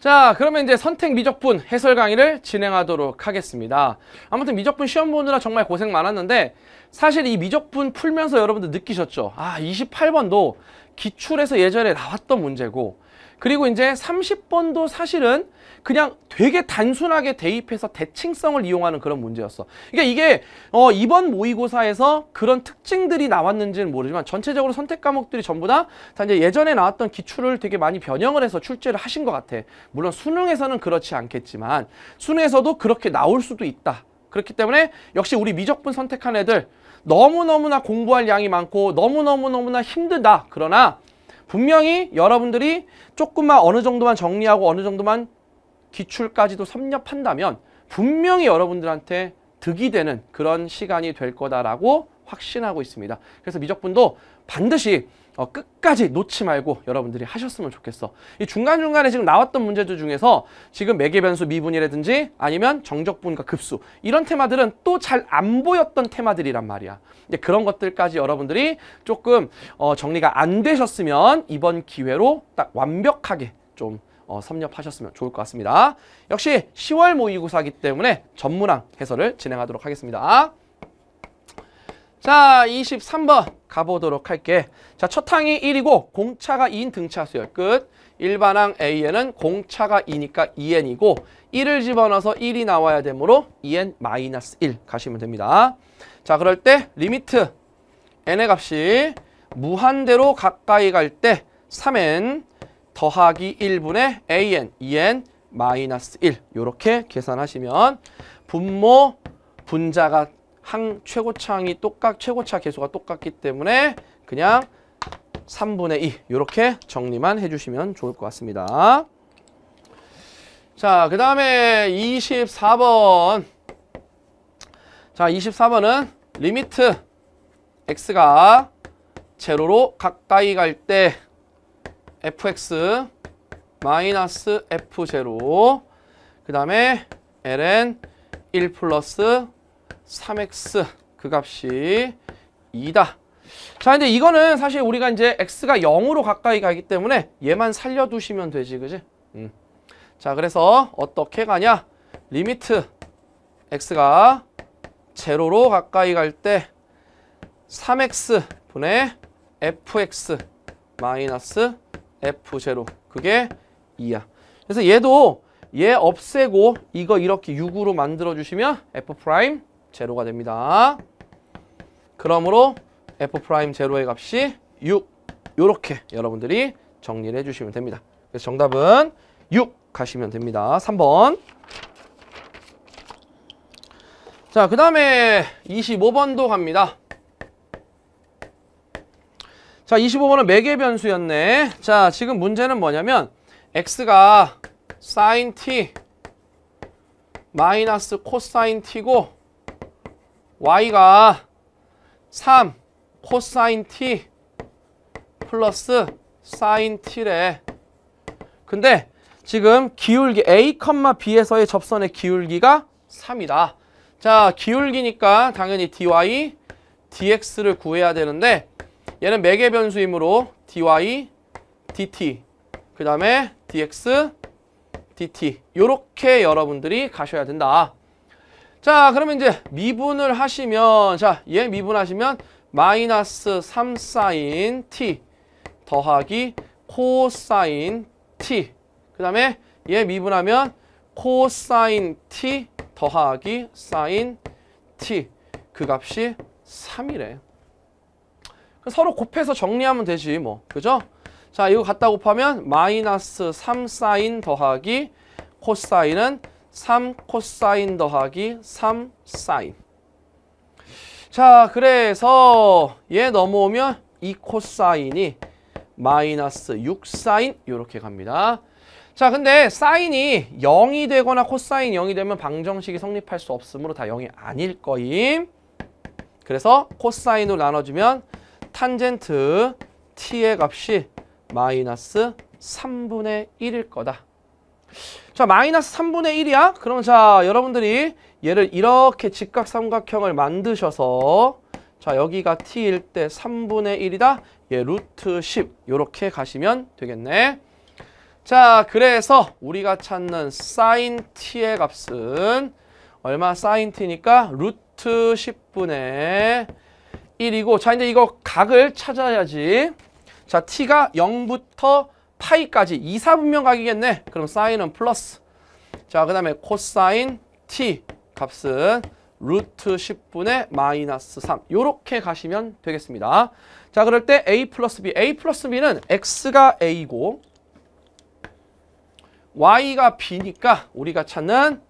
자 그러면 이제 선택 미적분 해설 강의를 진행하도록 하겠습니다 아무튼 미적분 시험 보느라 정말 고생 많았는데 사실 이 미적분 풀면서 여러분들 느끼셨죠 아 28번도 기출에서 예전에 나왔던 문제고 그리고 이제 30번도 사실은 그냥 되게 단순하게 대입해서 대칭성을 이용하는 그런 문제였어. 그러니까 이게 어, 이번 모의고사에서 그런 특징들이 나왔는지는 모르지만 전체적으로 선택 과목들이 전부 다, 다 이제 예전에 나왔던 기출을 되게 많이 변형을 해서 출제를 하신 것 같아. 물론 수능에서는 그렇지 않겠지만 수능에서도 그렇게 나올 수도 있다. 그렇기 때문에 역시 우리 미적분 선택한 애들 너무너무나 공부할 양이 많고 너무너무너무나 힘들다. 그러나 분명히 여러분들이 조금만 어느 정도만 정리하고 어느 정도만 기출까지도 섭렵한다면 분명히 여러분들한테 득이 되는 그런 시간이 될 거다라고 확신하고 있습니다. 그래서 미적분도 반드시 어, 끝까지 놓지 말고 여러분들이 하셨으면 좋겠어. 이 중간중간에 지금 나왔던 문제들 중에서 지금 매개변수 미분이라든지 아니면 정적분과 급수 이런 테마들은 또 잘 안 보였던 테마들이란 말이야. 이제 그런 것들까지 여러분들이 조금 어, 정리가 안 되셨으면 이번 기회로 딱 완벽하게 좀 어, 섭렵하셨으면 좋을 것 같습니다. 역시 10월 모의고사기 때문에 전문항 해설을 진행하도록 하겠습니다. 자 23번 가보도록 할게 자첫 항이 1이고 공차가 2인 등차수열 끝 일반항 A에는 공차가 2니까 2N이고 1을 집어넣어서 1이 나와야 되므로 2N 마이너스 1 가시면 됩니다 자 그럴 때 리미트 N의 값이 무한대로 가까이 갈 때 3N 더하기 1분의 AN, 2 n 마이너스 1 이렇게 계산하시면 분모 분자가 항 최고차항이 똑같 최고차 개수가 똑같기 때문에 그냥 3분의 2 이렇게 정리만 해주시면 좋을 것 같습니다. 자, 그 다음에 24번 자, 24번은 리미트 x가 제로로 가까이 갈 때 fx 마이너스 f 제로 그 다음에 ln 1 플러스 3x 그 값이 2다. 자, 근데 이거는 사실 우리가 이제 x가 0으로 가까이 가기 때문에 얘만 살려두시면 되지, 그지? 음. 자, 그래서 어떻게 가냐? 리미트 x가 제로로 가까이 갈 때 3x 분의 fx 마이너스 f0 그게 2야. 그래서 얘도 얘 없애고 이거 이렇게 6으로 만들어주시면 f 프라임 제로가 됩니다. 그러므로 f 프라임 제로의 값이 6 이렇게 여러분들이 정리를 해주시면 됩니다. 그래서 정답은 6 가시면 됩니다. 3번 자, 그 다음에 25번도 갑니다. 자, 25번은 매개 변수였네. 자, 지금 문제는 뭐냐면 x가 sin t 마이너스 코사인 t고 y가 3 코사인 t 플러스 사인 t래. 근데 지금 기울기 a, b에서의 접선의 기울기가 3이다. 자, 기울기니까 당연히 dy, dx를 구해야 되는데 얘는 매개 변수이므로 dy, dt, 그 다음에 dx, dt 이렇게 여러분들이 가셔야 된다. 자 그러면 이제 미분을 하시면 자얘 미분하시면 마이너스 3사인 t 더하기 코사인 t 그 다음에 얘 미분하면 코사인 t 더하기 사인 t 그 값이 3이래 서로 곱해서 정리하면 되지 뭐 그죠? 자 이거 갖다 곱하면 마이너스 3사인 더하기 코사인은 3 코사인 더하기 3 사인 자 그래서 얘 넘어오면 2 코사인이 마이너스 6 사인 이렇게 갑니다 자 근데 사인이 0이 되거나 코사인 0이 되면 방정식이 성립할 수 없으므로 다 0이 아닐 거임 그래서 코사인으로 나눠주면 탄젠트 t의 값이 마이너스 3분의 1일 거다 자 마이너스 3분의 1이야? 그럼 자 여러분들이 얘를 이렇게 직각삼각형을 만드셔서 자 여기가 t일 때 3분의 1이다. 예, 루트 10 이렇게 가시면 되겠네. 자 그래서 우리가 찾는 sin t의 값은 얼마 sin t니까 루트 10분의 1이고 자 이제 이거 각을 찾아야지. 자 t가 0부터 파이까지 2, 4분면 각이겠네. 그럼 사인은 플러스. 자, 그 다음에 코사인 t 값은 루트 10분의 마이너스 3 이렇게 가시면 되겠습니다. 자, 그럴 때 a 플러스 b, a 플러스 b는 x가 a고 이 y가 b니까 우리가 찾는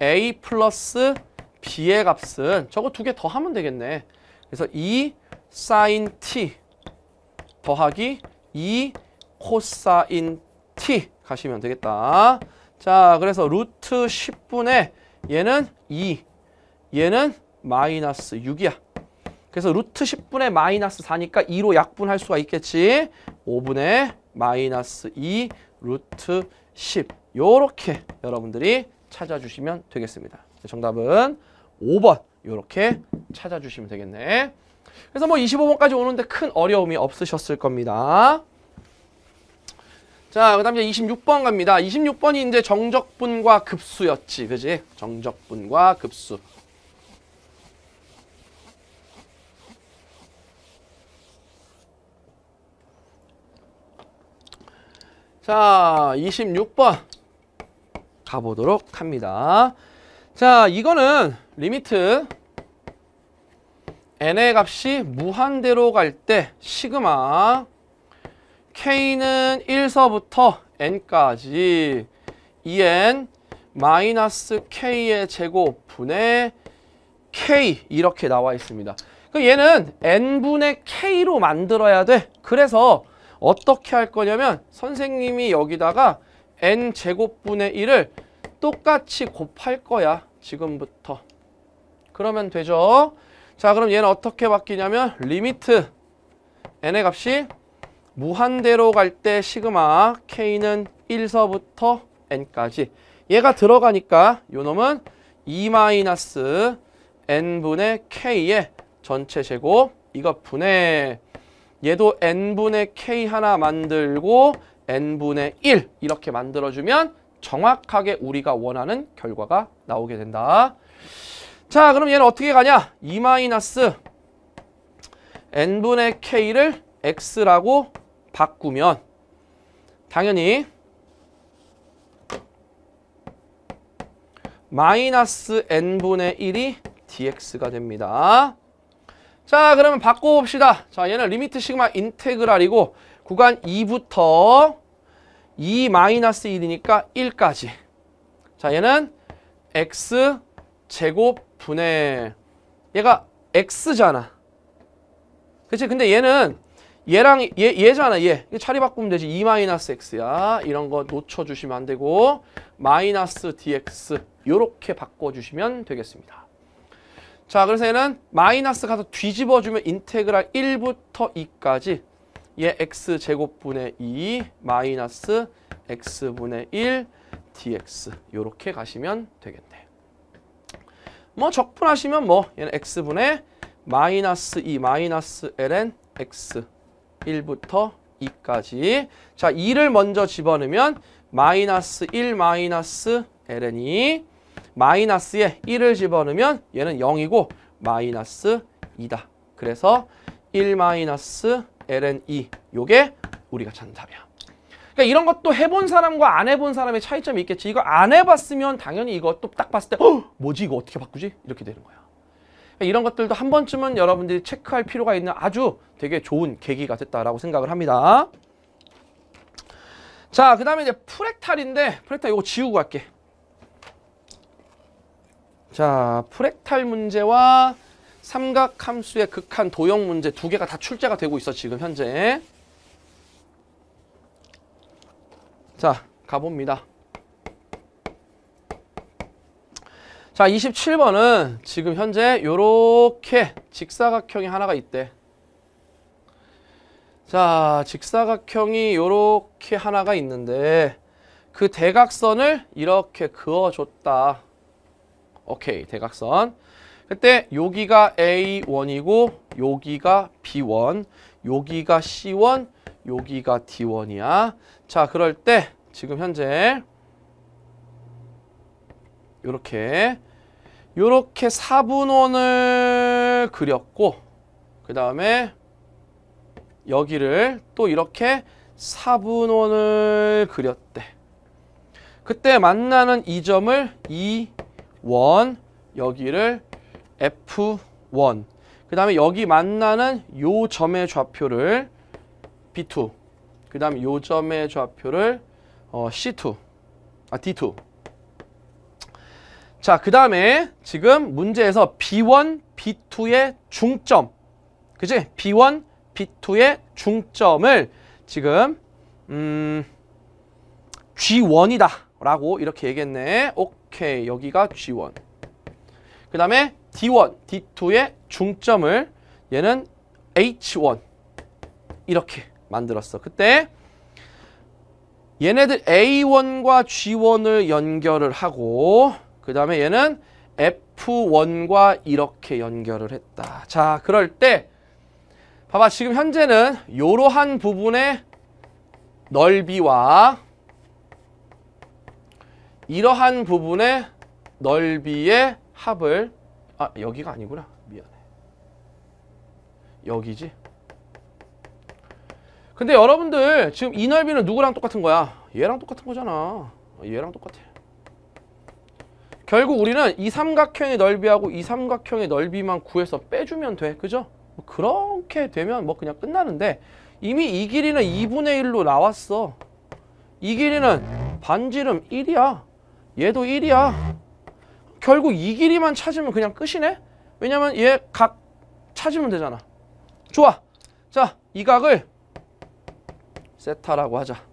a 플러스 b의 값은 저거 두 개 더 하면 되겠네. 그래서 2 사인 t 더하기 2 코사인 t 가시면 되겠다. 자, 그래서 루트 10분의 얘는 2, 얘는 마이너스 6이야. 그래서 루트 10분의 마이너스 4니까 2로 약분할 수가 있겠지. 5분의 마이너스 2 루트 10. 요렇게 여러분들이 찾아주시면 되겠습니다. 네, 정답은 5번 요렇게 찾아주시면 되겠네. 그래서 뭐 25번까지 오는데 큰 어려움이 없으셨을 겁니다. 자, 그 다음에 26번 갑니다. 26번이 이제 정적분과 급수였지. 그지? 정적분과 급수. 자, 26번 가보도록 합니다. 자, 이거는 리미트 n의 값이 무한대로 갈 때 시그마 k는 1서부터 n까지 2n e 마이너스 k의 제곱 분의 k 이렇게 나와 있습니다. 그 얘는 n분의 k로 만들어야 돼. 그래서 어떻게 할 거냐면 선생님이 여기다가 n제곱분의 1을 똑같이 곱할 거야. 지금부터. 그러면 되죠. 자 그럼 얘는 어떻게 바뀌냐면 리미트 n의 값이 무한대로 갈 때 시그마 K는 1서부터 N까지 얘가 들어가니까 요놈은 2-N분의 e K의 전체 제곱 이거 분의 얘도 N분의 K 하나 만들고 N분의 1 이렇게 만들어주면 정확하게 우리가 원하는 결과가 나오게 된다. 자 그럼 얘는 어떻게 가냐? 2-N분의 e K를 X라고 바꾸면 당연히 마이너스 n분의 1이 dx가 됩니다. 자 그러면 바꿔봅시다. 자 얘는 리미트 시그마 인테그랄이고 구간 2부터 2 1이니까 1까지 자 얘는 x 제곱 분의 얘가 x잖아. 그치 근데 얘는 얘랑 얘, 얘잖아 얘 자리 바꾸면 되지 2 e 마이너스 x야 이런 거 놓쳐주시면 안 되고 마이너스 dx 이렇게 바꿔주시면 되겠습니다 자 그래서 얘는 마이너스 가서 뒤집어주면 인테그랄 1부터 2까지 얘 x제곱분의 2 e 마이너스 x분의 1 dx 이렇게 가시면 되겠네 뭐 적분하시면 뭐 얘는 x분의 마이너스 2 e 마이너스 ln x 1부터 2까지 자 2를 먼저 집어넣으면 마이너스 1 마이너스 ln이 마이너스에 1을 집어넣으면 얘는 0이고 마이너스 2다. 그래서 1 마이너스 ln 2 요게 우리가 찾는 답이야. 그러니까 이런 것도 해본 사람과 안 해본 사람의 차이점이 있겠지. 이거 안 해봤으면 당연히 이것도 딱 봤을 때 어, 뭐지 이거 어떻게 바꾸지? 이렇게 되는 거야. 이런 것들도 한 번쯤은 여러분들이 체크할 필요가 있는 아주 되게 좋은 계기가 됐다라고 생각을 합니다. 자, 그 다음에 이제 프렉탈인데 프렉탈 이거 지우고 갈게. 자, 프렉탈 문제와 삼각함수의 극한 도형 문제 두 개가 다 출제가 되고 있어 지금 현재. 자, 가봅니다. 자 27번은 지금 현재 요렇게 직사각형이 하나가 있대 자 직사각형이 요렇게 하나가 있는데 그 대각선을 이렇게 그어줬다 오케이 대각선 그때 여기가 A1이고 여기가 B1 여기가 C1 여기가 D1이야 자 그럴 때 지금 현재 이렇게 이렇게 4분원을 그렸고 그 다음에 여기를 또 이렇게 4분원을 그렸대. 그때 만나는 이 점을 E1, 여기를 F1, 그 다음에 여기 만나는 요 점의 좌표를 B2, 그 다음에 요 점의 좌표를 어, C2, 아 D2, 자, 그 다음에 지금 문제에서 B1, B2의 중점, 그지? B1, B2의 중점을 지금 음, G1이다 라고 이렇게 얘기했네. 오케이, 여기가 G1. 그 다음에 D1, D2의 중점을 얘는 H1 이렇게 만들었어. 그때 얘네들 A1과 G1을 연결을 하고 그 다음에 얘는 F1과 이렇게 연결을 했다. 자, 그럴 때 봐봐 지금 현재는 이러한 부분의 넓이와 이러한 부분의 넓이의 합을 아 여기가 아니구나 미안해 여기지 근데 여러분들 지금 이 넓이는 누구랑 똑같은 거야 얘랑 똑같은 거잖아 얘랑 똑같아 결국 우리는 이 삼각형의 넓이하고 이 삼각형의 넓이만 구해서 빼주면 돼. 그죠? 뭐 그렇게 되면 뭐 그냥 끝나는데 이미 이 길이는 2분의 1로 나왔어. 이 길이는 반지름 1이야. 얘도 1이야. 결국 이 길이만 찾으면 그냥 끝이네? 왜냐면 얘 각 찾으면 되잖아. 좋아. 자, 이 각을 세타라고 하자.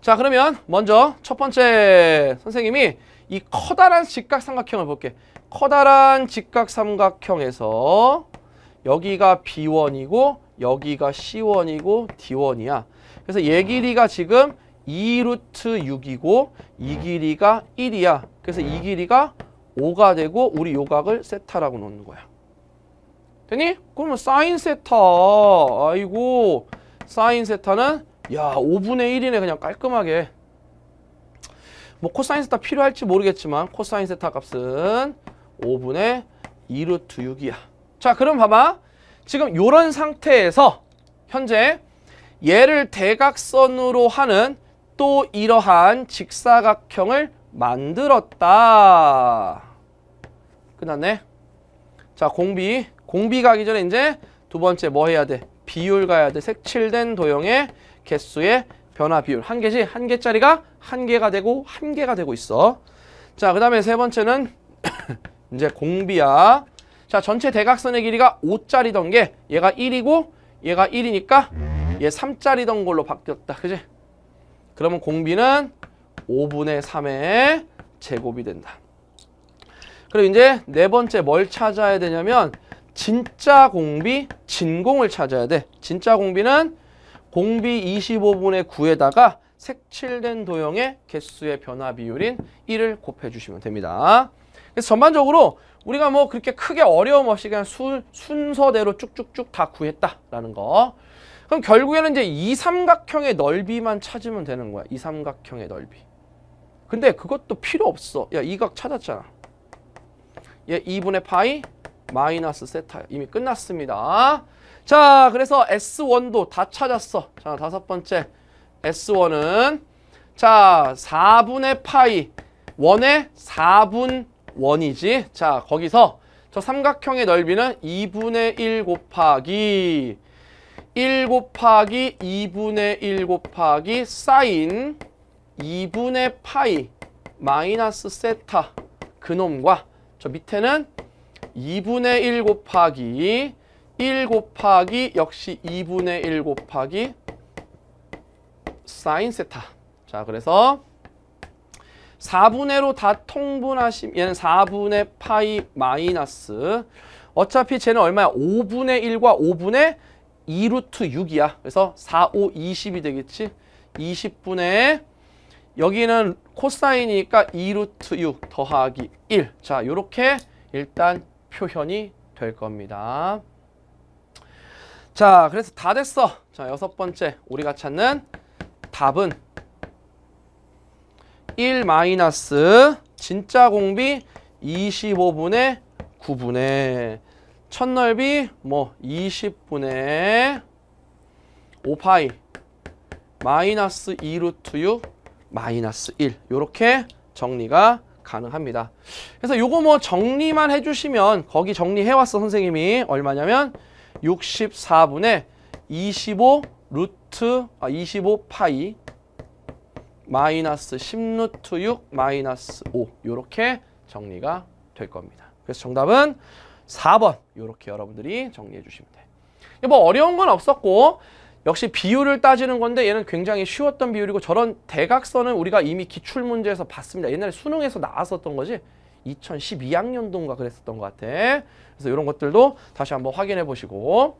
자 그러면 먼저 첫 번째 선생님이 이 커다란 직각삼각형을 볼게 커다란 직각삼각형에서 여기가 B1이고 여기가 C1이고 D1이야 그래서 얘 예 길이가 지금 2루트 6이고 이 길이가 1이야 그래서 이 길이가 5가 되고 우리 요각을 세타라고 놓는 거야 되니? 그러면 사인 세타 아이고 사인 세타는 야 5분의 1이네 그냥 깔끔하게 뭐 코사인 세타 필요할지 모르겠지만 코사인 세타 값은 5분의 2루트 6이야 자 그럼 봐봐 지금 이런 상태에서 현재 얘를 대각선으로 하는 또 이러한 직사각형을 만들었다 끝났네 자 공비 공비 가기 전에 이제 두 번째 뭐 해야 돼 비율 가야 돼 색칠된 도형의 개수의 변화 비율 한 개씩 한 개짜리가 한 개가 되고 한 개가 되고 있어. 자, 그다음에 세 번째는 이제 공비야. 자, 전체 대각선의 길이가 5짜리던 게 얘가 1이고 얘가 1이니까 얘 3짜리던 걸로 바뀌었다. 그지? 그러면 공비는 5분의 3의 제곱이 된다. 그리고 이제 네 번째 뭘 찾아야 되냐면 진짜 공비, 진공을 찾아야 돼. 진짜 공비는 공비 25분의 9에다가 색칠된 도형의 개수의 변화 비율인 1을 곱해 주시면 됩니다. 그래서 전반적으로 우리가 뭐 그렇게 크게 어려움 없이 그냥 수, 순서대로 쭉쭉쭉 다 구했다라는 거. 그럼 결국에는 이제 이 삼각형의 넓이만 찾으면 되는 거야. 이 삼각형의 넓이. 근데 그것도 필요 없어. 야, 이 각 찾았잖아. 얘 2분의 파이 마이너스 세타 이미 끝났습니다. 자, 그래서 S1도 다 찾았어. 자, 다섯 번째 S1은 자, 4분의 파이 1의 4분 1이지. 자, 거기서 저 삼각형의 넓이는 2분의 1 곱하기 1 곱하기 2분의 1 곱하기 사인 2분의 파이 마이너스 세타 그놈과 저 밑에는 2분의 1 곱하기 1 곱하기 역시 2분의 1 곱하기 사인 세타. 자, 그래서 4분의 로다 통분하시면 얘는 4분의 파이 마이너스 어차피 쟤는 얼마야? 5분의 1과 5분의 2루트 6이야. 그래서 4, 5, 20이 되겠지? 20분의 여기는 코사인이니까 2루트 6 더하기 1. 자, 이렇게 일단 표현이 될 겁니다. 자, 그래서 다 됐어. 자, 여섯 번째 우리가 찾는 답은 1 마이너스 진짜 공비 25분의 9분의 첫 넓이 뭐 20분의 5파이 마이너스 2루트 6 마이너스 1 이렇게 정리가 가능합니다. 그래서 요거 뭐 정리만 해주시면 거기 정리해왔어 선생님이 얼마냐면 64분의 25 루트 아, 25 파이 마이너스 10 루트 6 마이너스 5 이렇게 정리가 될 겁니다. 그래서 정답은 4번 이렇게 여러분들이 정리해 주시면 돼. 요뭐 어려운 건 없었고 역시 비율을 따지는 건데 얘는 굉장히 쉬웠던 비율이고 저런 대각선은 우리가 이미 기출문제에서 봤습니다. 옛날에 수능에서 나왔었던 거지 2012학년도인가 그랬었던 것 같아. 그래서 이런 것들도 다시 한번 확인해 보시고.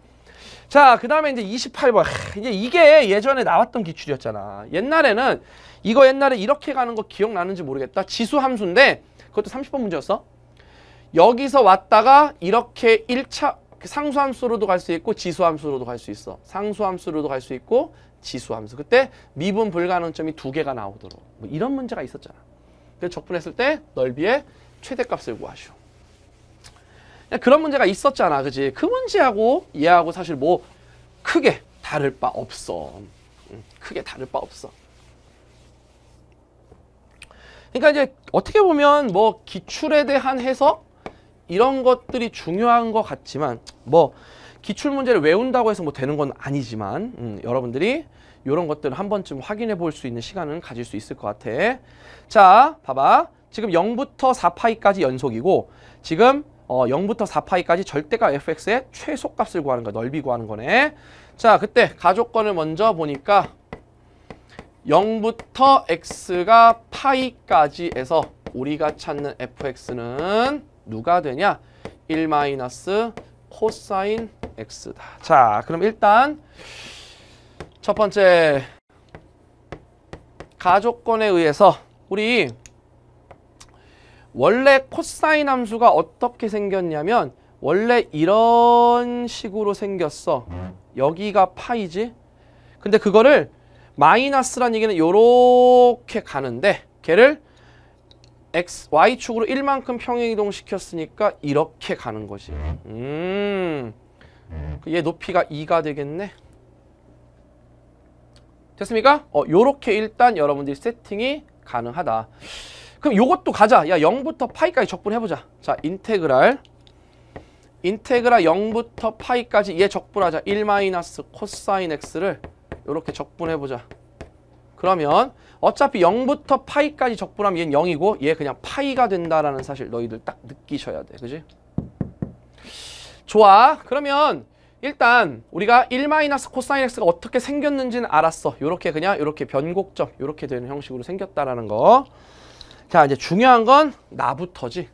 자, 그 다음에 이제 28번. 이제 이게 예전에 나왔던 기출이었잖아. 옛날에는 이거 옛날에 이렇게 가는 거 기억나는지 모르겠다. 지수 함수인데 그것도 30번 문제였어. 여기서 왔다가 이렇게 1차 상수함수로도 갈 수 있고 지수함수로도 갈 수 있어. 상수함수로도 갈 수 있고 지수함수. 그때 미분 불가능점이 두 개가 나오도록 뭐 이런 문제가 있었잖아. 그래서 적분했을 때 넓이의 최대값을 구하시오. 그런 문제가 있었잖아, 그지? 그 문제하고 얘하고 사실 뭐 크게 다를 바 없어. 크게 다를 바 없어. 그러니까 이제 어떻게 보면 뭐 기출에 대한 해석 이런 것들이 중요한 것 같지만 뭐 기출 문제를 외운다고 해서 뭐 되는 건 아니지만 음, 여러분들이 이런 것들을 한 번쯤 확인해 볼 수 있는 시간은 가질 수 있을 것 같아. 자, 봐봐. 지금 0부터 4파이까지 연속이고 지금 어 0부터 4파이까지 절대가 fx의 최소값을 구하는 거 넓이 구하는 거네. 자, 그때 가족권을 먼저 보니까 0부터 x가 파이까지 해서 우리가 찾는 fx는 누가 되냐? 1 코사인 x다. 자, 그럼 일단 첫 번째 가족권에 의해서 우리 원래 코사인 함수가 어떻게 생겼냐면 원래 이런 식으로 생겼어. 여기가 파이지. 근데 그거를 마이너스란 얘기는 요렇게 가는데 걔를 x, y축으로 1만큼 평행이동 시켰으니까 이렇게 가는 거지. 음. 얘 높이가 2가 되겠네. 됐습니까? 어, 요렇게 일단 여러분들이 세팅이 가능하다. 그럼 요것도 가자. 야 0부터 파이까지 적분해보자. 자 인테그랄 인테그랄 0부터 파이까지 얘 적분하자. 1 마이너스 코사인 x를 이렇게 적분해보자. 그러면 어차피 0부터 파이까지 적분하면 얘는 0이고 얘 그냥 파이가 된다라는 사실 너희들 딱 느끼셔야 돼. 그지? 좋아. 그러면 일단 우리가 1마이너스 코사인 x가 어떻게 생겼는지는 알았어. 이렇게 그냥 이렇게 변곡점 이렇게 되는 형식으로 생겼다라는 거. 자 이제 중요한 건 나부터지.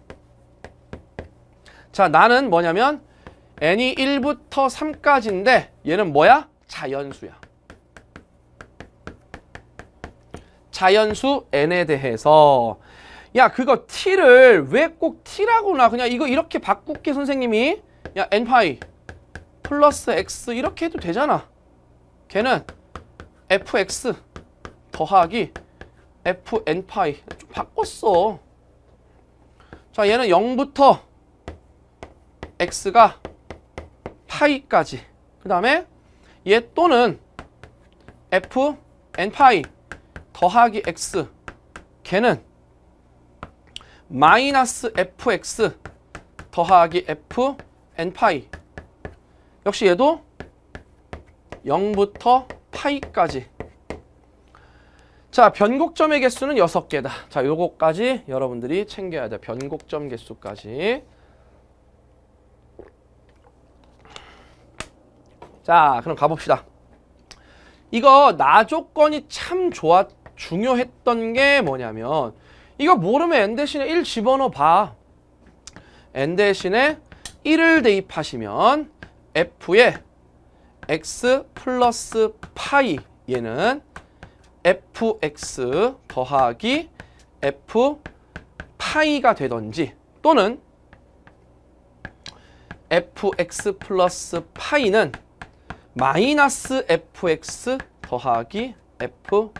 자 나는 뭐냐면 n이 1부터 3까지인데 얘는 뭐야? 자연수야. 자연수 n에 대해서 야 그거 t를 왜 꼭 t라고나 그냥 이거 이렇게 바꿀게 선생님이 야 n파이 플러스 x 이렇게 해도 되잖아 걔는 fx 더하기 fn파이 바꿨어. 자, 얘는 0부터 x가 파이까지. 그 다음에 얘 또는 f n 파이 더하기 x 걔는 마이너스 fx 더하기 f n 파이 역시 얘도 0부터 파이까지 자, 변곡점의 개수는 6개다. 자, 요거까지 여러분들이 챙겨야 돼. 변곡점 개수까지. 자, 그럼 가봅시다. 이거 나조건이 참 좋아 중요했던 게 뭐냐면 이거 모르면 n 대신에 1 집어넣어 봐. n 대신에 1을 대입하시면 f 의 x 플러스 파이 얘는 fx 더하기 f 파이가 되던지 또는 fx 플러스 파이는 마이너스 fx 더하기 f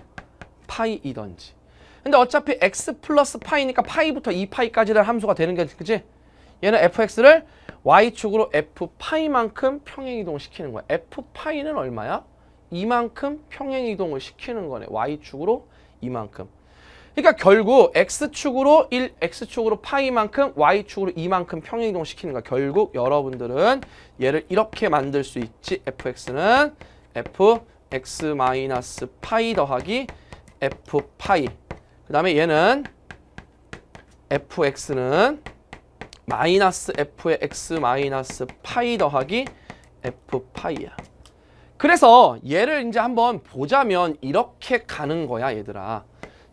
파이이던지 근데 어차피 x 플러스 파이니까 파이부터 2파이까지를 함수가 되는 게 그치? 얘는 fx를 y축으로 f 파이만큼 평행이동시키는 거야 f 파이는 얼마야? 이만큼 평행 이동을 시키는 거네. y축으로 이만큼. 그러니까 결국 x축으로 1, x축으로 파이만큼, y축으로 이만큼 평행 이동 시키는 거야. 결국 여러분들은 얘를 이렇게 만들 수 있지. fx는 fx 마이너스 파이 더하기 f 파이. 그다음에 얘는 fx는 마이너스 f의 x 마이너스 파이 더하기 f 파이야. 그래서 얘를 이제 한번 보자면 이렇게 가는 거야 얘들아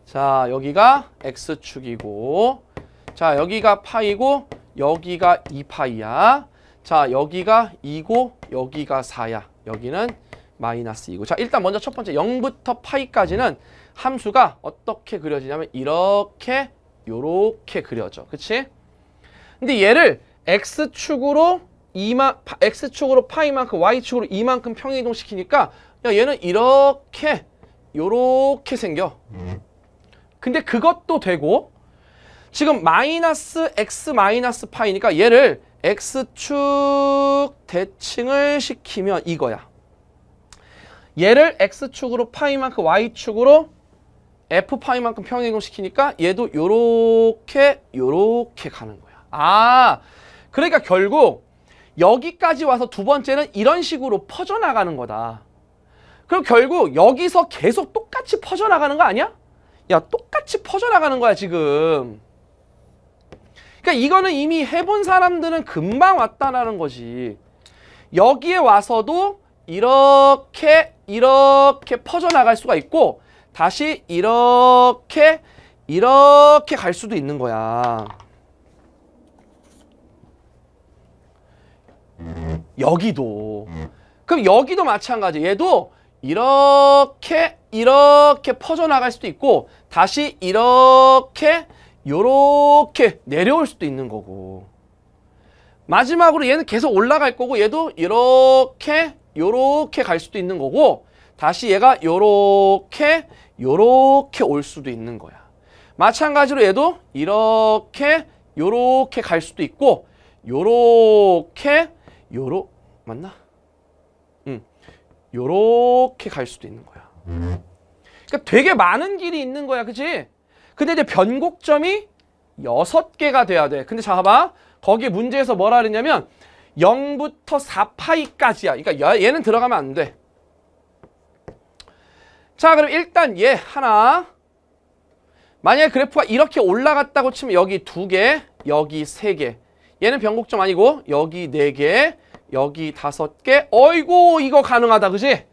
자 여기가 x축이고 자 여기가 파이고 여기가 2파이야 자 여기가 2고 여기가 4야 여기는 마이너스 2고 자 일단 먼저 첫 번째 0부터 파이까지는 함수가 어떻게 그려지냐면 이렇게 요렇게 그려져 그치? 근데 얘를 x축으로 이마 x축으로 파이만큼 y축으로 이만큼 평행이동 시키니까 야 얘는 이렇게 요렇게 생겨. 근데 그것도 되고 지금 마이너스 x 마이너스 파이니까 얘를 x축 대칭을 시키면 이거야. 얘를 x축으로 파이만큼 y축으로 f 파이만큼 평행이동 시키니까 얘도 요렇게 요렇게 가는 거야. 아 그러니까 결국 여기까지 와서 두 번째는 이런 식으로 퍼져나가는 거다. 그럼 결국 여기서 계속 똑같이 퍼져나가는 거 아니야? 야 똑같이 퍼져나가는 거야 지금. 그러니까 이거는 이미 해본 사람들은 금방 왔다라는 거지. 여기에 와서도 이렇게 이렇게 퍼져나갈 수가 있고 다시 이렇게 이렇게 갈 수도 있는 거야. 여기도. 음. 그럼 여기도 마찬가지. 얘도 이렇게 이렇게 퍼져나갈 수도 있고 다시 이렇게 요렇게 내려올 수도 있는 거고 마지막으로 얘는 계속 올라갈 거고 얘도 이렇게 요렇게 갈 수도 있는 거고 다시 얘가 요렇게 요렇게 올 수도 있는 거야 마찬가지로 얘도 이렇게 요렇게 갈 수도 있고 요렇게 요로 맞나? 음, 요렇게 갈 수도 있는 거야. 그러니까 되게 많은 길이 있는 거야, 그치? 근데 이제 변곡점이 6 개가 돼야 돼. 근데 잡아 봐 거기 문제에서 뭐라 그랬냐면 0부터 4파이까지야. 그러니까 얘는 들어가면 안 돼. 자, 그럼 일단 얘 하나. 만약에 그래프가 이렇게 올라갔다고 치면 여기 두 개, 여기 세 개. 얘는 변곡점 아니고 여기 네 개, 여기 다섯 개 어이구 이거 가능하다 그지?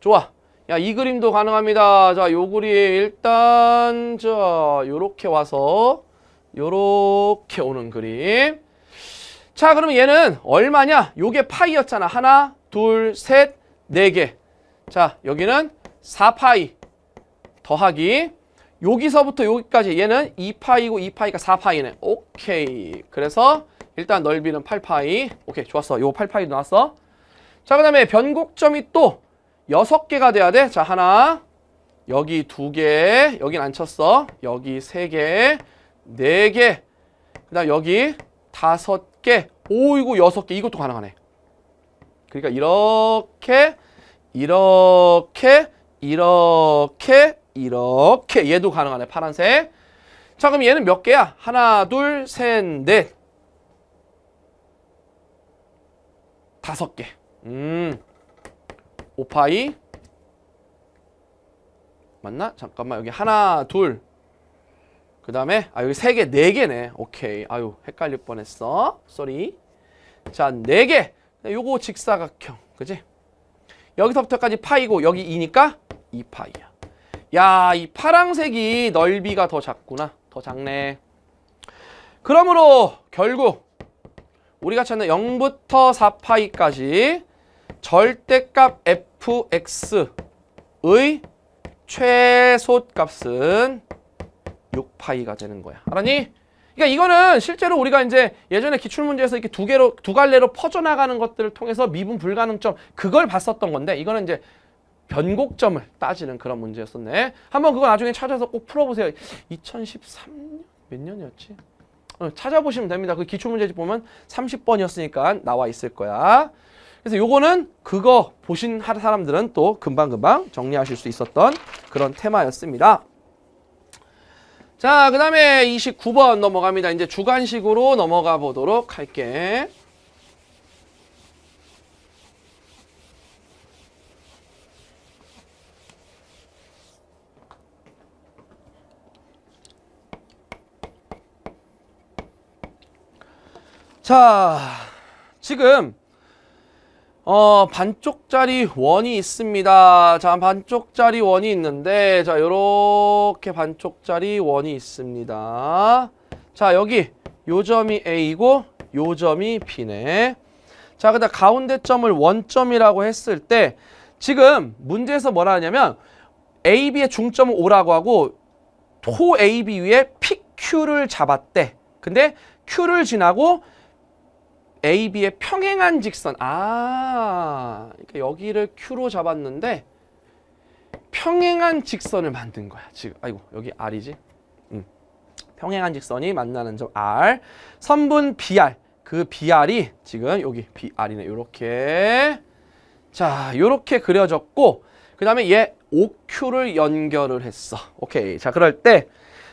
좋아 야 이 그림도 가능합니다 자요 그림 일단 자 요렇게 와서 요렇게 오는 그림 자 그러면 얘는 얼마냐 요게 파이였잖아 하나 둘 셋네 개자 여기는 4파이 더하기 여기서부터 여기까지 얘는 2파이고 2파이가 4파이네 오케이 그래서 일단 넓이는 8파이. 오케이, 좋았어. 요 8파이 나왔어. 자, 그 다음에 변곡점이 또 6개가 돼야 돼. 자, 하나. 여기 2개. 여긴 안 쳤어. 여기 3개. 4개. 그 다음 여기 5개. 오이고 6개. 이것도 가능하네. 그러니까 이렇게, 이렇게, 이렇게, 이렇게. 얘도 가능하네. 파란색. 자, 그럼 얘는 몇 개야? 하나, 둘, 셋, 넷. 다섯 개. 음. 오파이 맞나? 잠깐만 여기 하나 둘 그 다음에 아 여기 세개네 개네 오케이 아유 헷갈릴 뻔했어 쏘리 자네 개 요거 직사각형 그지? 여기서부터까지 파이고 여기 2니까2파이야야 이 파랑색이 넓이가 더 작구나 더 작네 그러므로 결국 우리가 찾는 0부터 4파이까지 절대값 fx의 최소값은 6파이가 되는 거야. 알았니? 그러니까 이거는 실제로 우리가 이제 예전에 기출문제에서 이렇게 두 개로 두 갈래로 퍼져나가는 것들을 통해서 미분 불가능점 그걸 봤었던 건데 이거는 이제 변곡점을 따지는 그런 문제였었네. 한번 그거 나중에 찾아서 꼭 풀어보세요. 2013년 몇 년이었지? 어, 찾아보시면 됩니다. 그 기출문제집 보면 30번이었으니까 나와 있을 거야. 그래서 요거는 그거 보신 사람들은 또 금방금방 정리하실 수 있었던 그런 테마였습니다. 자, 그 다음에 29번 넘어갑니다. 이제 주관식으로 넘어가 보도록 할게. 자 지금 어 반쪽짜리 원이 있습니다 자 반쪽짜리 원이 있는데 자 요렇게 반쪽짜리 원이 있습니다 자 여기 요점이 A고 요점이 B네 자 그다음 가운데 점을 원점이라고 했을 때 지금 문제에서 뭐라 하냐면 AB의 중점을 O라고 하고 토 AB 위에 PQ를 잡았대 근데 Q를 지나고 AB의 평행한 직선. 아, 그러니까 여기를 Q로 잡았는데 평행한 직선을 만든 거야. 지금 아이고 여기 R이지. 음. 평행한 직선이 만나는 점 R. 선분 BR. 그 BR이 지금 여기 BR이네. 요렇게 자, 요렇게 그려졌고 그 다음에 얘 OQ를 연결을 했어. 오케이. 자, 그럴 때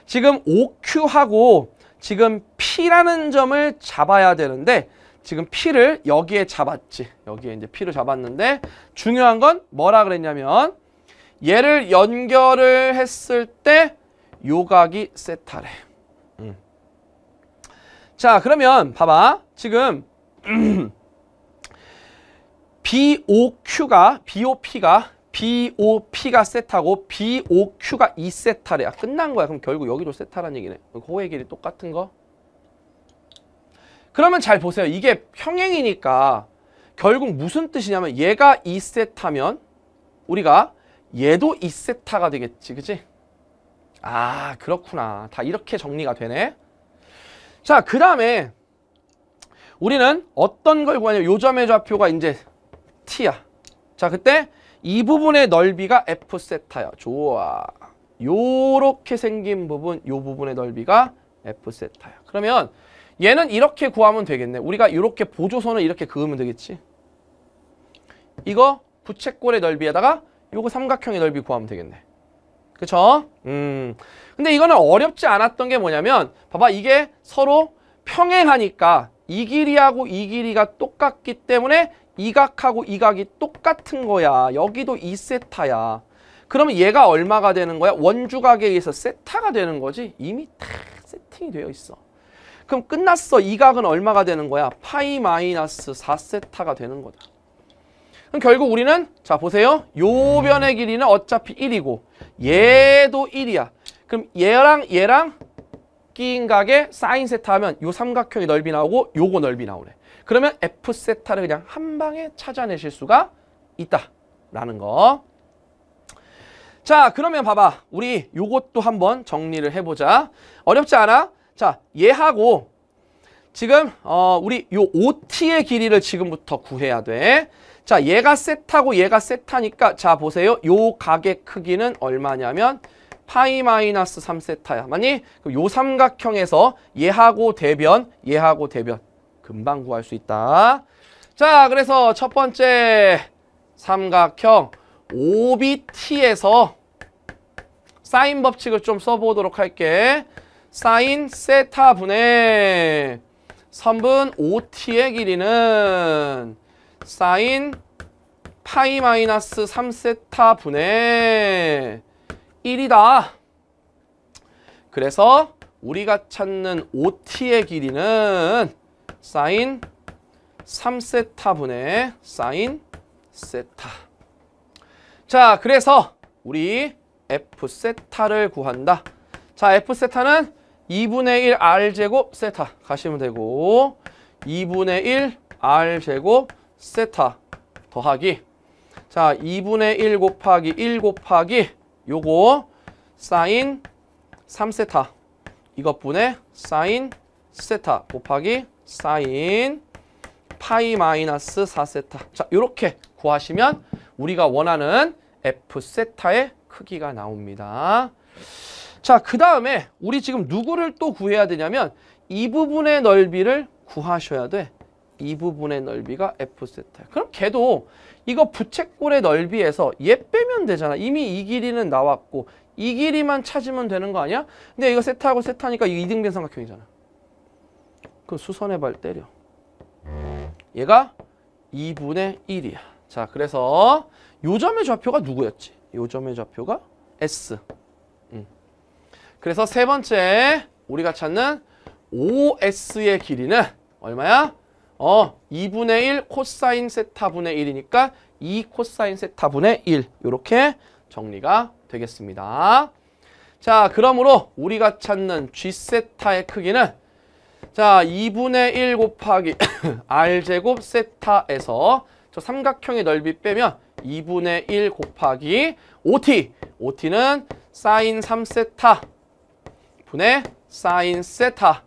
지금 OQ하고 지금 P라는 점을 잡아야 되는데 지금 P를 여기에 잡았지. 여기에 이제 P를 잡았는데 중요한 건 뭐라 그랬냐면 얘를 연결을 했을 때 요각이 세타래. 음. 자 그러면 봐봐. 지금 BOQ가 BOP가 BOP가 세타고 BOQ가 2세타래야. 끝난 거야. 그럼 결국 여기도 세타란 얘기네. 그 호 얘기를 똑같은 거 그러면 잘 보세요. 이게 평행이니까 결국 무슨 뜻이냐면 얘가 2세타면 우리가 얘도 2세타가 되겠지. 그치? 아 그렇구나. 다 이렇게 정리가 되네. 자 그 다음에 우리는 어떤 걸 구하냐면 요점의 좌표가 이제 t야. 자 그때 이 부분의 넓이가 f세타야. 좋아. 요렇게 생긴 부분 요 부분의 넓이가 f세타야. 그러면 얘는 이렇게 구하면 되겠네. 우리가 이렇게 보조선을 이렇게 그으면 되겠지. 이거 부채꼴의 넓이에다가 이거 삼각형의 넓이 구하면 되겠네. 그쵸? 음. 근데 이거는 어렵지 않았던 게 뭐냐면 봐봐 이게 서로 평행하니까 이 길이하고 이 길이가 똑같기 때문에 이 각하고 이 각이 똑같은 거야. 여기도 이세타야 그러면 얘가 얼마가 되는 거야? 원주각에 의해서 세타가 되는 거지. 이미 다 세팅이 되어 있어. 그럼 끝났어. 이 각은 얼마가 되는 거야? 파이 마이너스 4세타가 되는 거다. 그럼 결국 우리는 자 보세요. 요 변의 길이는 어차피 1이고 얘도 1이야. 그럼 얘랑 얘랑 끼인 각에 사인 세타 하면 요삼각형이 넓이 나오고 요거 넓이 나오래 그러면 F 세타를 그냥 한 방에 찾아내실 수가 있다라는 거. 자 그러면 봐봐. 우리 요것도 한번 정리를 해보자. 어렵지 않아? 자, 얘하고 지금 어, 우리 요 OT의 길이를 지금부터 구해야 돼. 자, 얘가 세타고 얘가 세타니까 자, 보세요. 요 각의 크기는 얼마냐면 파이 마이너스 3세타야. 맞니? 요 삼각형에서 얘하고 대변, 얘하고 대변 금방 구할 수 있다. 자, 그래서 첫 번째 삼각형 OBT에서 사인 법칙을 좀 써보도록 할게. 사인 세타 분의 3분5 t 의 길이는 사인 파이 마이너스 3세타 분의 1이다. 그래서 우리가 찾는 5 t 의 길이는 사인 3세타 분의 사인 세타. 자, 그래서 우리 F세타를 구한다. 자, F세타는 2분의 1 R제곱 세타 가시면 되고 2분의 1 R제곱 세타 더하기 자 2분의 1 곱하기 1 곱하기 요거 사인 3세타 이것분의 사인 세타 곱하기 사인 파이 마이너스 4세타 자요렇게 구하시면 우리가 원하는 F세타의 크기가 나옵니다. 자, 그 다음에 우리 지금 누구를 또 구해야 되냐면 이 부분의 넓이를 구하셔야 돼. 이 부분의 넓이가 F세타야. 그럼 걔도 이거 부채꼴의 넓이에서 얘 빼면 되잖아. 이미 이 길이는 나왔고 이 길이만 찾으면 되는 거 아니야? 근데 이거 세타하고 세타니까 이 이등변 삼각형이잖아. 그럼 수선의 발 때려. 얘가 2분의 1이야. 자, 그래서 요점의 좌표가 누구였지? 요점의 좌표가 S. 그래서 세 번째 우리가 찾는 OS의 길이는 얼마야? 어, 2분의 1 코사인 세타분의 1이니까 2 코사인 세타분의 1 이렇게 정리가 되겠습니다. 자, 그러므로 우리가 찾는 G세타의 크기는 자, 2분의 1 곱하기 R제곱 세타에서 저 삼각형의 넓이 빼면 2분의 1 곱하기 OT OT는 사인 3세타 분의 사인 세타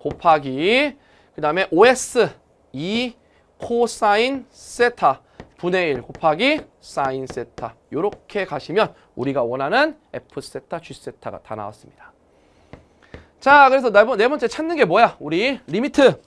곱하기 그 다음에 OS 2 e 코사인 세타 분의 1 곱하기 사인 세타 이렇게 가시면 우리가 원하는 F 세타, G 세타가 다 나왔습니다. 자, 그래서 네, 네 번째 찾는 게 뭐야? 우리 리미트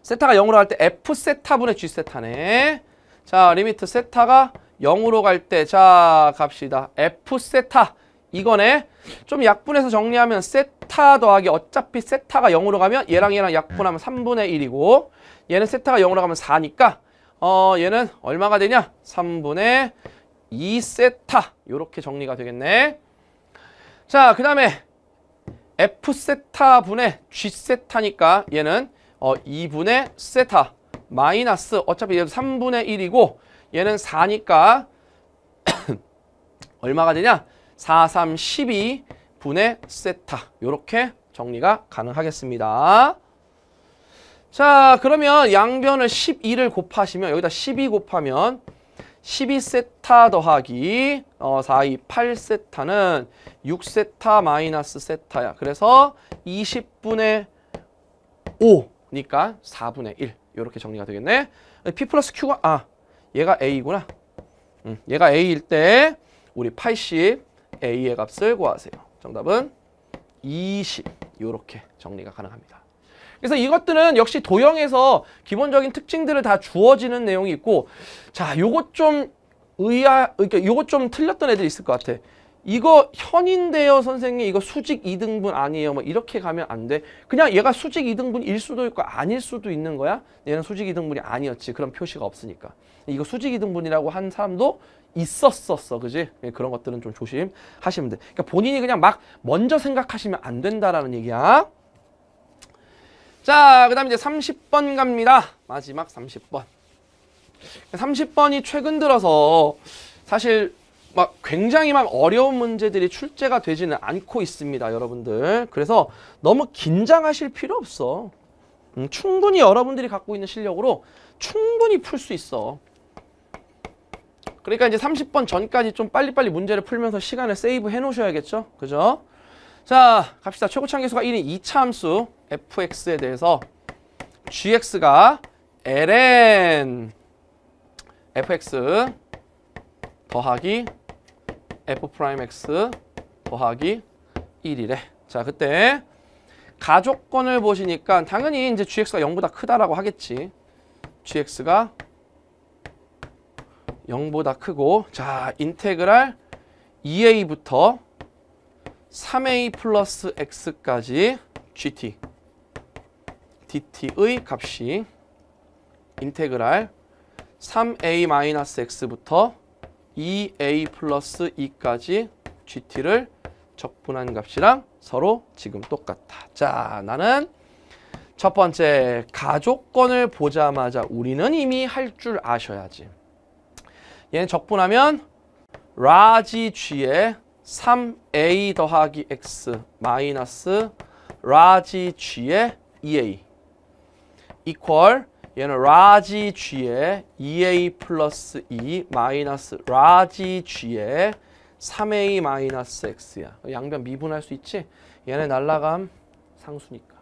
세타가 0으로 갈 때 F 세타분의 G 세타네. 자, 리미트 세타가 0으로 갈 때 자, 갑시다. F 세타 이거네. 좀 약분해서 정리하면 세타 더하기 어차피 세타가 0으로 가면 얘랑 얘랑 약분하면 3분의 1이고 얘는 세타가 0으로 가면 4니까 어 얘는 얼마가 되냐? 3분의 2세타 이렇게 정리가 되겠네. 자, 그 다음에 F세타 분의 G세타니까 얘는 어, 2분의 세타 마이너스 어차피 얘도 3분의 1이고 얘는 4니까 얼마가 되냐? 4, 3, 12 분의 세타 이렇게 정리가 가능하겠습니다. 자 그러면 양변을 12를 곱하시면 여기다 12 곱하면 12세타 더하기 어, 4, 2, 8세타는 6세타 마이너스 세타야. 그래서 20분의 5니까 4분의 1 이렇게 정리가 되겠네. P 플러스 Q가 아 얘가 A구나. 음, 얘가 A일 때 우리 80 A의 값을 구하세요. 정답은 20 이렇게 정리가 가능합니다. 그래서 이것들은 역시 도형에서 기본적인 특징들을 다 주어지는 내용이 있고 자 요것 좀 의아 그러니까 요것 좀 틀렸던 애들 있을 것 같아. 이거 현인데요 선생님 이거 수직 2등분 아니에요 뭐 이렇게 가면 안돼 그냥 얘가 수직 2등분일 수도 있고 아닐 수도 있는 거야 얘는 수직 2등분이 아니었지 그런 표시가 없으니까 이거 수직 2등분이라고 한 사람도 있었었어. 그지? 예, 그런 것들은 좀 조심하시면 돼. 그러니까 본인이 그냥 막 먼저 생각하시면 안 된다라는 얘기야. 자, 그 다음 이제 30번 갑니다. 마지막 30번. 30번이 최근 들어서 사실 막 굉장히 막 어려운 문제들이 출제가 되지는 않고 있습니다, 여러분들. 그래서 너무 긴장하실 필요 없어. 음, 충분히 여러분들이 갖고 있는 실력으로 충분히 풀 수 있어. 그러니까 이제 30번 전까지 좀 빨리빨리 문제를 풀면서 시간을 세이브 해 놓으셔야겠죠. 그죠? 자, 갑시다. 최고차 계수가 1인 2차 함수 fx에 대해서 gx가 ln fx 더하기 f'x 더하기 1이래. 자, 그때 가족권을 보시니까 당연히 이제 gx가 0보다 크다라고 하겠지. gx가 0보다 크고 자 인테그랄 2a부터 3a 플러스 x까지 gt dt의 값이 인테그랄 3a 마이너스 x부터 2a 플러스 2까지 gt를 적분한 값이랑 서로 지금 똑같다. 자, 나는 첫 번째 가족권을 보자마자 우리는 이미 할 줄 아셔야지. 얘는 적분하면 라지 g의 3a 더하기 x 마이너스 라지 g의 2a 이퀄 얘는 라지 g의 2a 플러스 2 마이너스 라지 g의 3a 마이너스 x야. 양변 미분할 수 있지? 얘네 날라감 상수니까.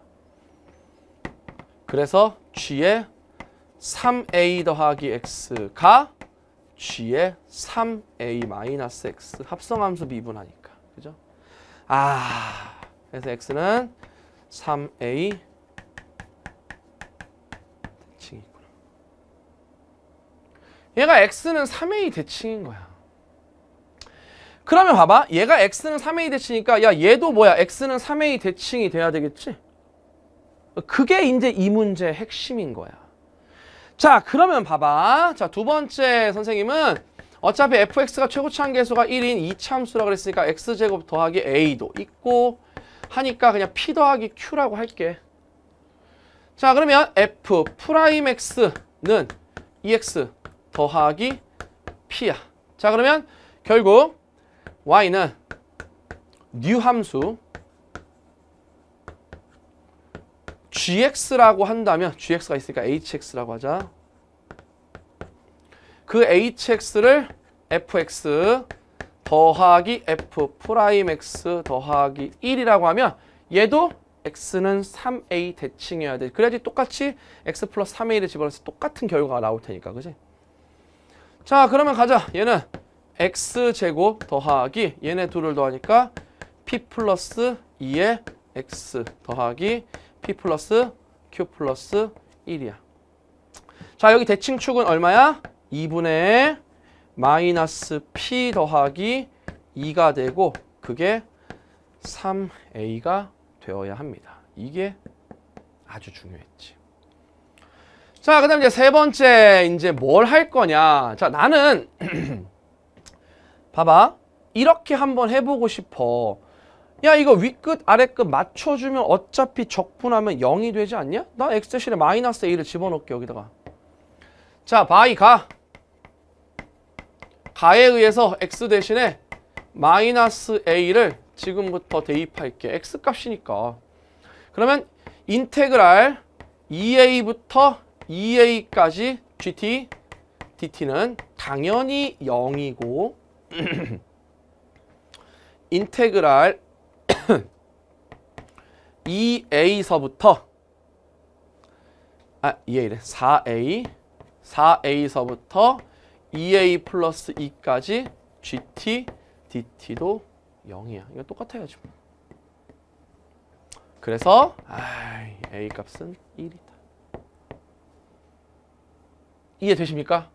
그래서 g의 3a 더하기 x가 g 의 3A-X 합성함수 미분하니까. 그죠? 아, 그래서 X는 3A 대칭이구나. 얘가 X는 3A 대칭인 거야. 그러면 봐봐. 얘가 X는 3A 대칭이니까 야 얘도 뭐야. X는 3A 대칭이 돼야 되겠지? 그게 이제 이 문제의 핵심인 거야. 자 그러면 봐봐 자 두 번째 선생님은 어차피 fx가 최고치 한계수가 1인 2참수라 그랬으니까 x제곱 더하기 a도 있고 하니까 그냥 p 더하기 q라고 할게 자 그러면 f 프라임 x는 e x 더하기 p야 자 그러면 결국 y는 뉴 함수 gx라고 한다면 gx가 있으니까 hx라고 하자. 그 hx를 fx 더하기 f 프라임 x 더하기 1이라고 하면 얘도 x는 3a 대칭해야 돼. 그래야지 똑같이 x 플러스 3a를 집어넣어서 똑같은 결과가 나올 테니까. 그지? 자, 그러면 가자. 얘는 x제곱 더하기 얘네 둘을 더하니까 p 플러스 2의 x 더하기 P 플러스 Q 플러스 1이야. 자, 여기 대칭축은 얼마야? 2분의 마이너스 P 더하기 2가 되고 그게 3A가 되어야 합니다. 이게 아주 중요했지. 자, 그 다음 이제 세 번째, 이제 뭘 할 거냐. 자, 나는, 봐봐. 이렇게 한번 해보고 싶어. 야 이거 윗끝 아래끝 맞춰주면 어차피 적분하면 0이 되지 않냐? 나 엑셀실에 마이너스 A를 집어넣을게 여기다가 자 바이 가 가에 의해서 X 대신에 마이너스 A를 지금부터 대입할게 X값이니까 그러면 인테그랄 2A부터 2A까지 GT DT는 당연히 0이고 인테그랄 2A서부터 아 2A래 4A 4A서부터 2A 플러스 2까지 GT DT도 0이야 이거 똑같아요 지금 뭐. 그래서 아이, A 값은 1이다 이해되십니까?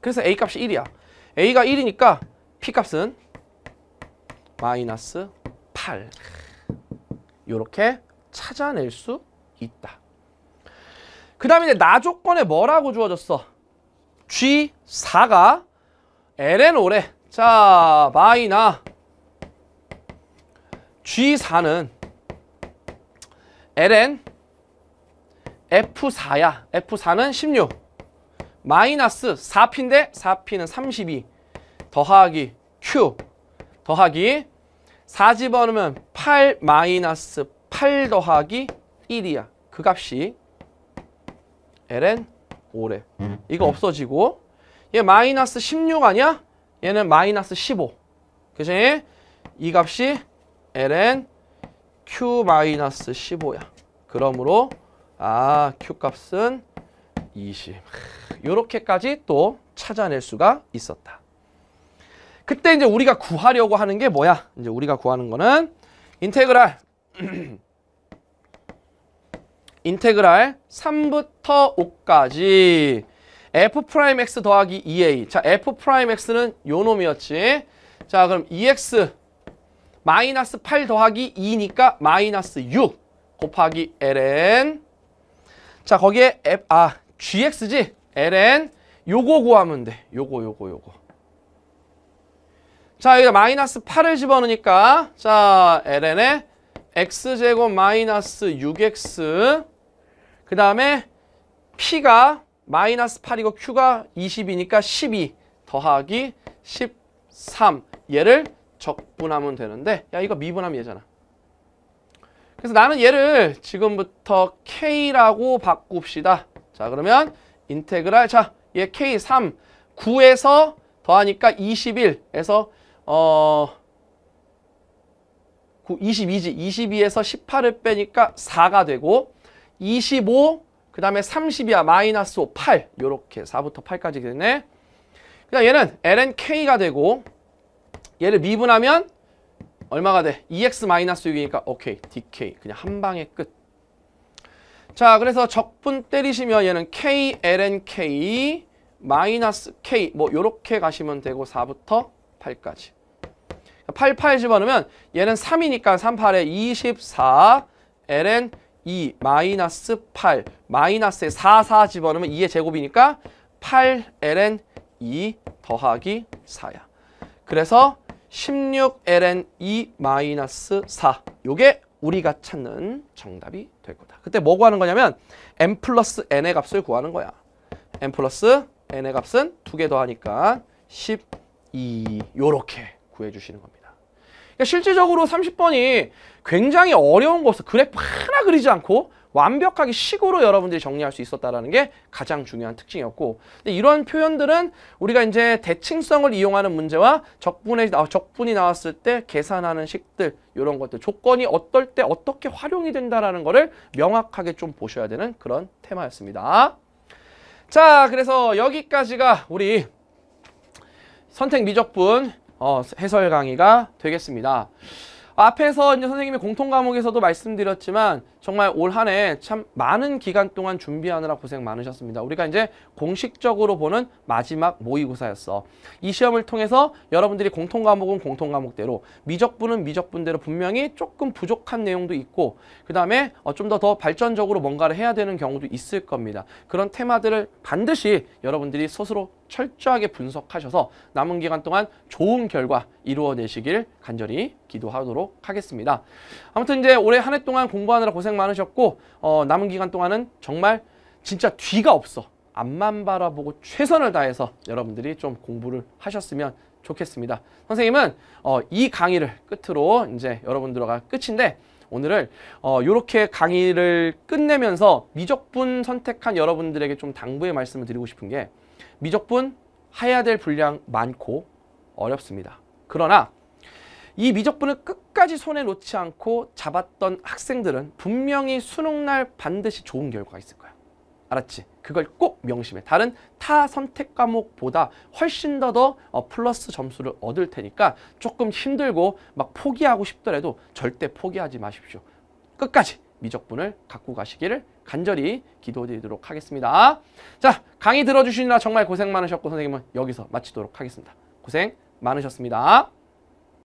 그래서 A 값이 1이야 A가 1이니까 P 값은 마이너스 8 이렇게 찾아낼 수 있다. 그 다음에 나 조건에 뭐라고 주어졌어? G4가 ln 오래 자, 마이나 G4는 ln F4야. F4는 16. 마이너스 4P인데 4P는 32. 더하기 Q 더하기 4집어넣으면 8 마이너스 8 더하기 1이야. 그 값이 ln 5래. 이거 없어지고 얘 마이너스 16 아니야? 얘는 마이너스 15. 그치? 이 값이 ln q 마이너스 15야. 그러므로 아 q 값은 20. 이렇게까지 또 찾아낼 수가 있었다. 그때 이제 우리가 구하려고 하는 게 뭐야? 이제 우리가 구하는 거는 인테그랄 인테그랄 3부터 5까지 f'x 프라임 더하기 2a e 자 f'x는 프라임 요 놈이었지 자 그럼 2x e 마이너스 8 더하기 2니까 마이너스 6 곱하기 ln 자 거기에 f, 아 gx지 ln 요거 구하면 돼 요거 요거 요거 자, 여기다 마이너스 8을 집어넣으니까 자, ln에 x제곱 마이너스 6x 그 다음에 p가 마이너스 8이고 q가 20이니까 12 더하기 13 얘를 적분하면 되는데 야 이거 미분하면 얘잖아 그래서 나는 얘를 지금부터 k라고 바꿉시다 자 그러면 인테그랄 자 얘 k 3 9에서 더하니까 21에서 어 22지 22에서 18을 빼니까 4가 되고 25, 그 다음에 30이야 마이너스 5, 8 요렇게 4부터 8까지 되네 그 다음 얘는 LNK가 되고 얘를 미분하면 얼마가 돼? EX-6이니까 오케이, DK 그냥 한 방에 끝 자, 그래서 적분 때리시면 얘는 K, LNK, 마이너스 K 뭐 요렇게 가시면 되고 4부터 8까지 88 집어넣으면 얘는 3이니까 38에 24 ln 2 마이너스 8 마이너스에 44 집어넣으면 2의 제곱이니까 8 ln 2 더하기 4야. 그래서 16 ln 2 마이너스 4 요게 우리가 찾는 정답이 될 거다. 그때 뭐 구하는 거냐면 n 플러스 n의 값을 구하는 거야. n 플러스 n의 값은 2개 더하니까 12 요렇게 구해주시는 겁니다. 그러니까 실질적으로 30번이 굉장히 어려운 것을 그래프 하나 그리지 않고 완벽하게 식으로 여러분들이 정리할 수 있었다는 게 가장 중요한 특징이었고 이런 표현들은 우리가 이제 대칭성을 이용하는 문제와 적분에, 어, 적분이 나왔을 때 계산하는 식들 이런 것들 조건이 어떨 때 어떻게 활용이 된다는 라 거를 명확하게 좀 보셔야 되는 그런 테마였습니다. 자 그래서 여기까지가 우리 선택 미적분 어, 해설 강의가 되겠습니다. 앞에서 이제 선생님의 공통 과목에서도 말씀드렸지만 정말 올 한해 참 많은 기간 동안 준비하느라 고생 많으셨습니다. 우리가 이제 공식적으로 보는 마지막 모의고사였어. 이 시험을 통해서 여러분들이 공통 과목은 공통 과목대로 미적분은 미적분대로 분명히 조금 부족한 내용도 있고 그 다음에 어, 좀더 더 발전적으로 뭔가를 해야 되는 경우도 있을 겁니다. 그런 테마들을 반드시 여러분들이 스스로 철저하게 분석하셔서 남은 기간 동안 좋은 결과 이루어내시길 간절히 기도하도록 하겠습니다. 아무튼 이제 올해 한 해 동안 공부하느라 고생 고생 많으셨고 어, 남은 기간 동안은 정말 진짜 뒤가 없어. 앞만 바라보고 최선을 다해서 여러분들이 좀 공부를 하셨으면 좋겠습니다. 선생님은 어, 이 강의를 끝으로 이제 여러분들과 끝인데 오늘을 어, 이렇게 강의를 끝내면서 미적분 선택한 여러분들에게 좀 당부의 말씀을 드리고 싶은 게 미적분 해야 될 분량 많고 어렵습니다. 그러나 이 미적분을 끝까지 손에 놓지 않고 잡았던 학생들은 분명히 수능날 반드시 좋은 결과가 있을 거야. 알았지? 그걸 꼭 명심해. 다른 타 선택 과목보다 훨씬 더더 어, 플러스 점수를 얻을 테니까 조금 힘들고 막 포기하고 싶더라도 절대 포기하지 마십시오. 끝까지 미적분을 갖고 가시기를 간절히 기도드리도록 하겠습니다. 자, 강의 들어주시느라 정말 고생 많으셨고 선생님은 여기서 마치도록 하겠습니다. 고생 많으셨습니다.